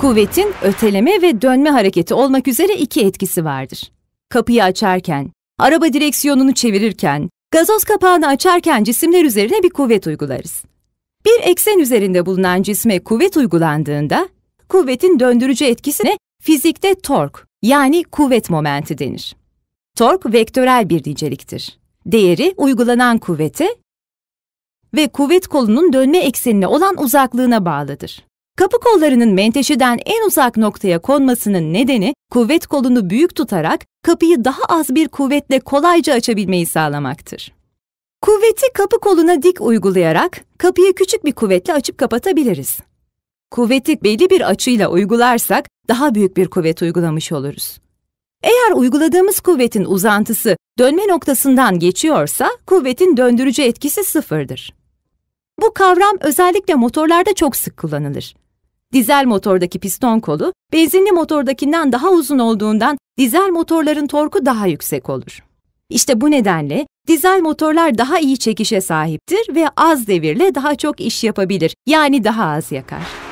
Kuvvetin öteleme ve dönme hareketi olmak üzere iki etkisi vardır. Kapıyı açarken, araba direksiyonunu çevirirken, gazoz kapağını açarken cisimler üzerine bir kuvvet uygularız. Bir eksen üzerinde bulunan cisme kuvvet uygulandığında, kuvvetin döndürücü etkisine fizikte tork yani kuvvet momenti denir. Tork vektörel bir niceliktir. Değeri uygulanan kuvvete ve kuvvet kolunun dönme eksenine olan uzaklığına bağlıdır. Kapı kollarının menteşeden en uzak noktaya konmasının nedeni kuvvet kolunu büyük tutarak kapıyı daha az bir kuvvetle kolayca açabilmeyi sağlamaktır. Kuvveti kapı koluna dik uygulayarak kapıyı küçük bir kuvvetle açıp kapatabiliriz. Kuvveti belli bir açıyla uygularsak daha büyük bir kuvvet uygulamış oluruz. Eğer uyguladığımız kuvvetin uzantısı dönme noktasından geçiyorsa kuvvetin döndürücü etkisi sıfırdır. Bu kavram özellikle motorlarda çok sık kullanılır. Dizel motordaki piston kolu benzinli motordakinden daha uzun olduğundan dizel motorların torku daha yüksek olur. İşte bu nedenle dizel motorlar daha iyi çekişe sahiptir ve az devirle daha çok iş yapabilir. Yani daha az yakar.